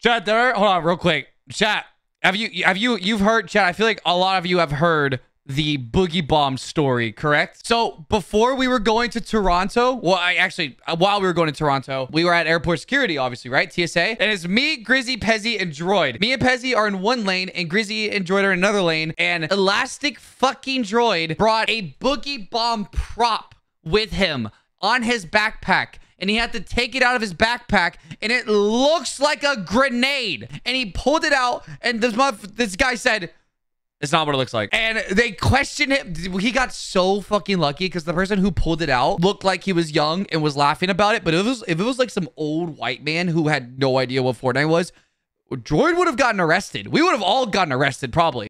Chat, there. Hold on, real quick. Chat, have you have you you've heard? Chat, I feel like a lot of you have heard the boogie bomb story, correct? So before we were going to Toronto, well, I actually, uh, while we were going to Toronto, we were at airport security, obviously, right? TSA. And it's me, Grizzy, Pezzy, and Droid. Me and Pezzy are in one lane and Grizzy and Droid are in another lane. And Elastic fucking Droid brought a boogie bomb prop with him on his backpack and he had to take it out of his backpack and it looks like a grenade. And he pulled it out and this this guy said, It's not what it looks like. And they questioned him. He got so fucking lucky because the person who pulled it out looked like he was young and was laughing about it. But if it was if it was like some old white man who had no idea what Fortnite was, Droid would have gotten arrested. We would have all gotten arrested probably.